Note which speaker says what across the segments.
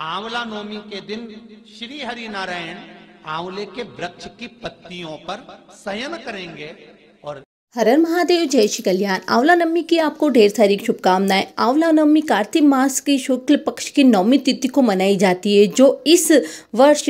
Speaker 1: आंवला नवमी के दिन श्री हरि नारायण आंवले के वृक्ष की पत्तियों पर शयन करेंगे हरर महादेव जय श्री कल्याण आंवला नवमी की आपको ढेर सारी शुभकामनाएं आंवला नवमी कार्तिक मास की शुक्ल पक्ष की नवमी तिथि को मनाई जाती है जो इस वर्ष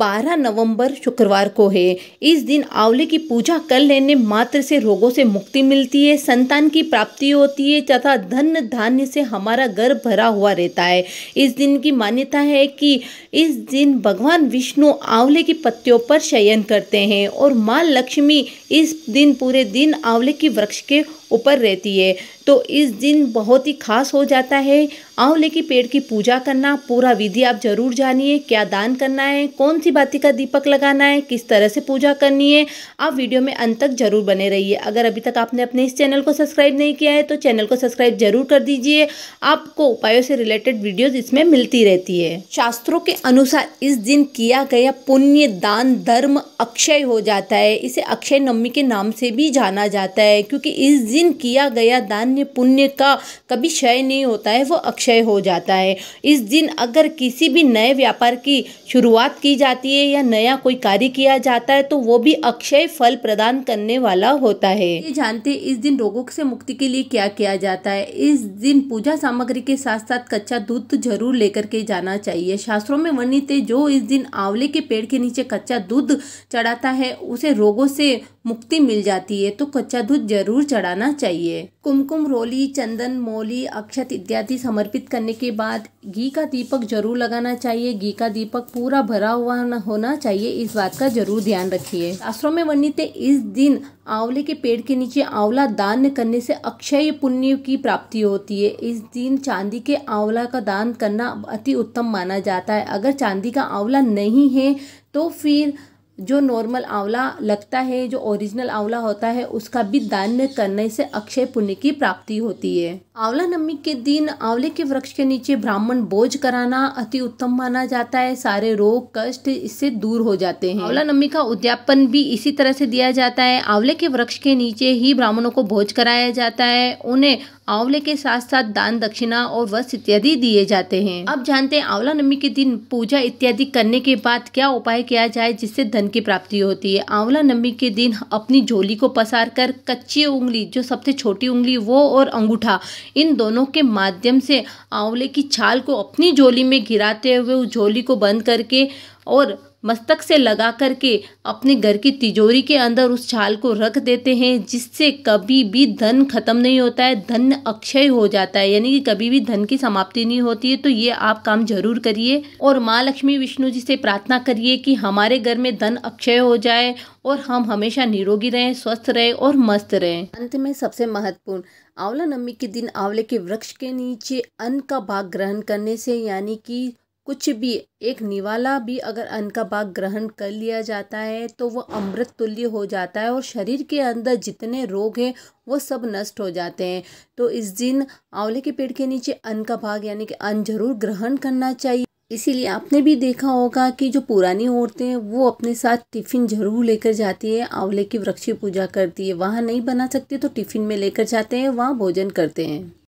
Speaker 1: 12 नवंबर शुक्रवार को है इस दिन आंवले की पूजा कर लेने मात्र से रोगों से मुक्ति मिलती है संतान की प्राप्ति होती है तथा धन धान्य से हमारा घर भरा हुआ रहता है इस दिन की मान्यता है कि इस दिन भगवान विष्णु आंवले की पत्तियों पर शयन करते हैं और माँ लक्ष्मी इस दिन पूरे दिन आंवले के वृक्ष के ऊपर रहती है तो इस दिन बहुत ही खास हो जाता है आंवले के पेड़ की पूजा करना पूरा विधि आप जरूर जानिए क्या दान करना है कौन सी बाती का दीपक लगाना है किस तरह से पूजा करनी है आप वीडियो में अंत तक जरूर बने रहिए अगर अभी तक आपने अपने इस चैनल को सब्सक्राइब नहीं किया है तो चैनल को सब्सक्राइब जरूर कर दीजिए आपको उपायों से रिलेटेड वीडियोज इसमें मिलती रहती है शास्त्रों के अनुसार इस दिन किया गया पुण्य दान धर्म अक्षय हो जाता है इसे अक्षय नवमी के नाम से भी जाना जाता है क्योंकि इस दिन किया गया दान अन्य पुण्य का कभी क्षय नहीं होता है वो अक्षय हो जाता है इस दिन अगर किसी भी नए व्यापार की शुरुआत की जाती है या नया कोई कार्य किया जाता है तो वो भी अक्षय फल प्रदान करने वाला होता है ये जानते हैं इस दिन रोगों से मुक्ति के लिए क्या किया जाता है इस दिन पूजा सामग्री के साथ साथ कच्चा दूध जरूर लेकर के जाना चाहिए शास्त्रों में वर्णित है जो इस दिन आंवले के पेड़ के नीचे कच्चा दूध चढ़ाता है उसे रोगों से मुक्ति मिल जाती है तो कच्चा दूध जरूर चढ़ाना चाहिए कुमकुम रोली चंदन मोली अक्षत इत्यादि समर्पित करने के बाद घी का दीपक जरूर लगाना चाहिए घी का दीपक पूरा भरा हुआ होना चाहिए इस बात का जरूर ध्यान रखिए शास्त्रों में वर्णित है इस दिन आंवले के पेड़ के नीचे आंवला दान करने से अक्षय पुण्य की प्राप्ति होती है इस दिन चांदी के आंवला का दान करना अति उत्तम माना जाता है अगर चांदी का आंवला नहीं है तो फिर जो नॉर्मल आंवला लगता है जो ओरिजिनल आंवला होता है उसका भी दान करने से अक्षय पुण्य की प्राप्ति होती है आंवला नवमी के दिन आंवले के वृक्ष के नीचे ब्राह्मण बोझ कराना अति उत्तम माना जाता है सारे रोग कष्ट इससे दूर हो जाते हैं आंवला नवमी का उद्यापन भी इसी तरह से दिया जाता है आंवले के वृक्ष के नीचे ही ब्राह्मणों को भोज कराया जाता है उन्हें आंवले के साथ साथ दान दक्षिणा और वस्त्र इत्यादि दिए जाते हैं अब जानते हैं आंवला नवमी के दिन पूजा इत्यादि करने के बाद क्या उपाय किया जाए जिससे धन की प्राप्ति होती है आंवला नवमी के दिन अपनी झोली को पसार कर कच्ची उंगली जो सबसे छोटी उंगली वो और अंगूठा इन दोनों के माध्यम से आंवले की छाल को अपनी झोली में गिराते हुए उस झोली को बंद करके और मस्तक से लगा करके अपने घर की तिजोरी के अंदर उस छाल को रख देते हैं जिससे कभी भी धन खत्म नहीं होता है धन अक्षय हो जाता है यानी कि कभी भी धन की समाप्ति नहीं होती है तो ये आप काम जरूर करिए और माँ लक्ष्मी विष्णु जी से प्रार्थना करिए कि हमारे घर में धन अक्षय हो जाए और हम हमेशा निरोगी रहें स्वस्थ रहें और मस्त रहें अंत में सबसे महत्वपूर्ण आंवला नवमी के दिन आंवले के वृक्ष के नीचे अन्न का भाग ग्रहण करने से यानी कि कुछ भी एक निवाला भी अगर अन्न का भाग ग्रहण कर लिया जाता है तो वो अमृत तुल्य हो जाता है और शरीर के अंदर जितने रोग हैं वो सब नष्ट हो जाते हैं तो इस दिन आंवले के पेड़ के नीचे अन्न का भाग यानी कि अन्न जरूर ग्रहण करना चाहिए इसीलिए आपने भी देखा होगा कि जो पुरानी औरतें हैं वो अपने साथ टिफ़िन ज़रूर लेकर जाती है आंवले की वृक्ष पूजा करती है वहाँ नहीं बना सकती तो टिफ़िन में लेकर जाते हैं वहाँ भोजन करते हैं